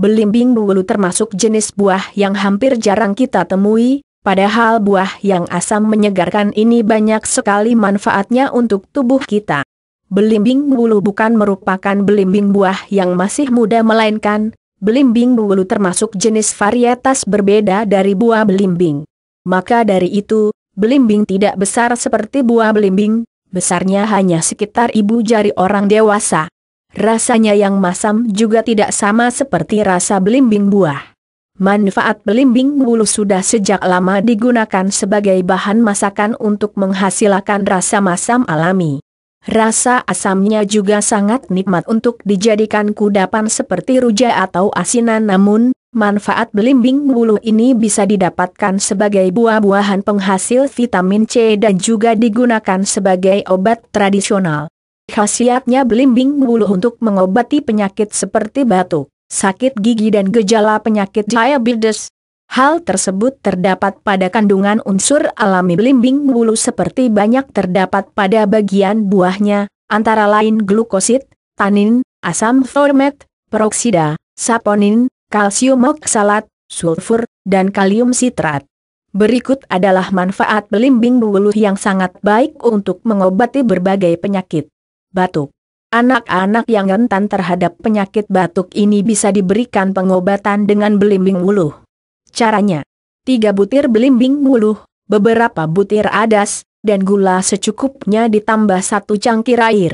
belimbing bulu termasuk jenis buah yang hampir jarang kita temui, padahal buah yang asam menyegarkan ini banyak sekali manfaatnya untuk tubuh kita. Belimbing bulu bukan merupakan belimbing buah yang masih muda melainkan, belimbing bulu termasuk jenis varietas berbeda dari buah belimbing. Maka dari itu, belimbing tidak besar seperti buah belimbing, besarnya hanya sekitar ibu jari orang dewasa. Rasanya yang masam juga tidak sama seperti rasa belimbing buah. Manfaat belimbing bulu sudah sejak lama digunakan sebagai bahan masakan untuk menghasilkan rasa masam alami. Rasa asamnya juga sangat nikmat untuk dijadikan kudapan seperti ruja atau asinan namun, manfaat belimbing bulu ini bisa didapatkan sebagai buah-buahan penghasil vitamin C dan juga digunakan sebagai obat tradisional. Khasiatnya belimbing bulu untuk mengobati penyakit seperti batuk, sakit gigi dan gejala penyakit diabetes. Hal tersebut terdapat pada kandungan unsur alami belimbing bulu seperti banyak terdapat pada bagian buahnya, antara lain glukosid, tanin, asam format, peroksida, saponin, kalsium oksalat, sulfur, dan kalium sitrat. Berikut adalah manfaat belimbing bulu yang sangat baik untuk mengobati berbagai penyakit batuk. Anak-anak yang rentan terhadap penyakit batuk ini bisa diberikan pengobatan dengan belimbing wuluh. Caranya, tiga butir belimbing wuluh, beberapa butir adas, dan gula secukupnya ditambah satu cangkir air.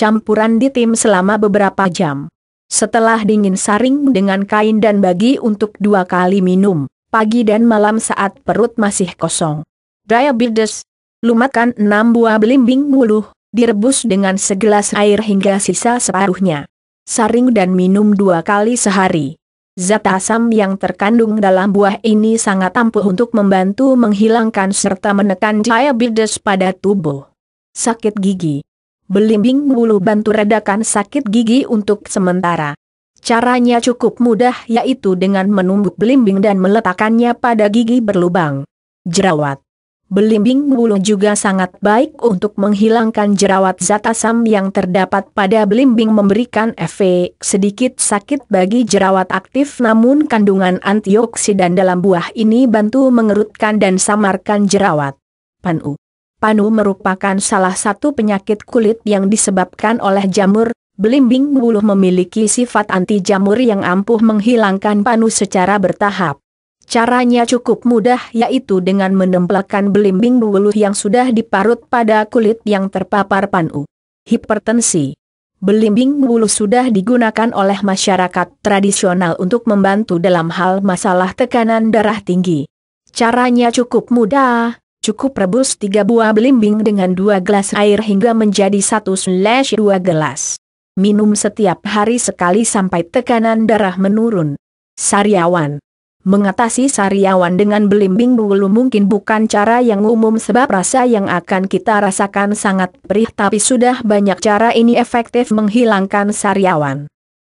Campuran ditim selama beberapa jam. Setelah dingin saring dengan kain dan bagi untuk dua kali minum, pagi dan malam saat perut masih kosong. Diabetes, lumatkan 6 buah belimbing wuluh, direbus dengan segelas air hingga sisa separuhnya. Saring dan minum dua kali sehari. Zat asam yang terkandung dalam buah ini sangat ampuh untuk membantu menghilangkan serta menekan diabetes pada tubuh. Sakit gigi. Belimbing bulu bantu redakan sakit gigi untuk sementara. Caranya cukup mudah yaitu dengan menumbuk belimbing dan meletakkannya pada gigi berlubang. Jerawat. Belimbing bulu juga sangat baik untuk menghilangkan jerawat zat asam yang terdapat pada belimbing memberikan efek sedikit sakit bagi jerawat aktif namun kandungan antioksidan dalam buah ini bantu mengerutkan dan samarkan jerawat. Panu Panu merupakan salah satu penyakit kulit yang disebabkan oleh jamur, belimbing bulu memiliki sifat anti jamur yang ampuh menghilangkan panu secara bertahap. Caranya cukup mudah yaitu dengan menempelkan belimbing bulu yang sudah diparut pada kulit yang terpapar panu. Hipertensi Belimbing bulu sudah digunakan oleh masyarakat tradisional untuk membantu dalam hal masalah tekanan darah tinggi. Caranya cukup mudah, cukup rebus 3 buah belimbing dengan 2 gelas air hingga menjadi 1-2 gelas. Minum setiap hari sekali sampai tekanan darah menurun. Sariawan Mengatasi sariawan dengan belimbing bulu mungkin bukan cara yang umum sebab rasa yang akan kita rasakan sangat perih tapi sudah banyak cara ini efektif menghilangkan sariawan.